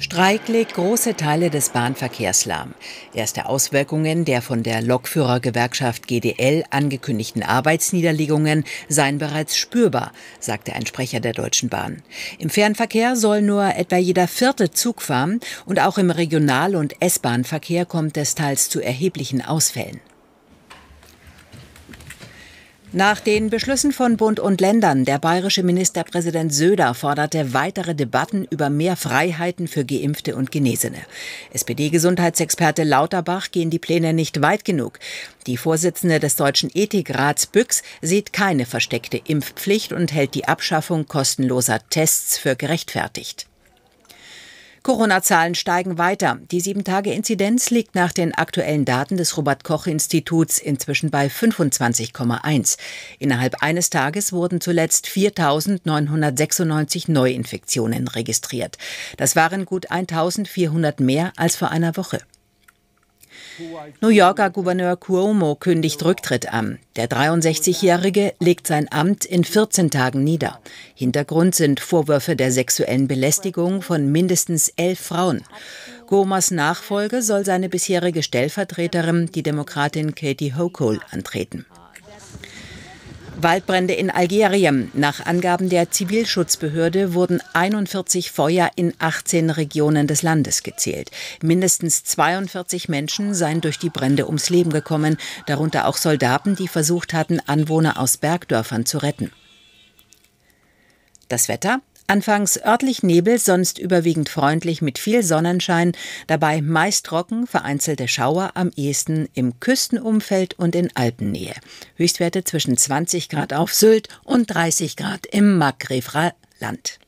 Streik legt große Teile des Bahnverkehrs lahm. Erste Auswirkungen der von der Lokführergewerkschaft GDL angekündigten Arbeitsniederlegungen seien bereits spürbar, sagte ein Sprecher der Deutschen Bahn. Im Fernverkehr soll nur etwa jeder vierte Zug fahren und auch im Regional- und S-Bahnverkehr kommt es teils zu erheblichen Ausfällen. Nach den Beschlüssen von Bund und Ländern, der bayerische Ministerpräsident Söder forderte weitere Debatten über mehr Freiheiten für Geimpfte und Genesene. SPD-Gesundheitsexperte Lauterbach gehen die Pläne nicht weit genug. Die Vorsitzende des Deutschen Ethikrats Büchs sieht keine versteckte Impfpflicht und hält die Abschaffung kostenloser Tests für gerechtfertigt. Corona-Zahlen steigen weiter. Die 7-Tage-Inzidenz liegt nach den aktuellen Daten des Robert-Koch-Instituts inzwischen bei 25,1. Innerhalb eines Tages wurden zuletzt 4.996 Neuinfektionen registriert. Das waren gut 1.400 mehr als vor einer Woche. New Yorker Gouverneur Cuomo kündigt Rücktritt an. Der 63-Jährige legt sein Amt in 14 Tagen nieder. Hintergrund sind Vorwürfe der sexuellen Belästigung von mindestens elf Frauen. Gomas Nachfolge soll seine bisherige Stellvertreterin, die Demokratin Katie Hochul, antreten. Waldbrände in Algerien. Nach Angaben der Zivilschutzbehörde wurden 41 Feuer in 18 Regionen des Landes gezählt. Mindestens 42 Menschen seien durch die Brände ums Leben gekommen, darunter auch Soldaten, die versucht hatten, Anwohner aus Bergdörfern zu retten. Das Wetter? Anfangs örtlich Nebel, sonst überwiegend freundlich mit viel Sonnenschein, dabei meist trocken, vereinzelte Schauer am ehesten im Küstenumfeld und in Alpennähe. Höchstwerte zwischen 20 Grad auf Sylt und 30 Grad im Magrefra Land.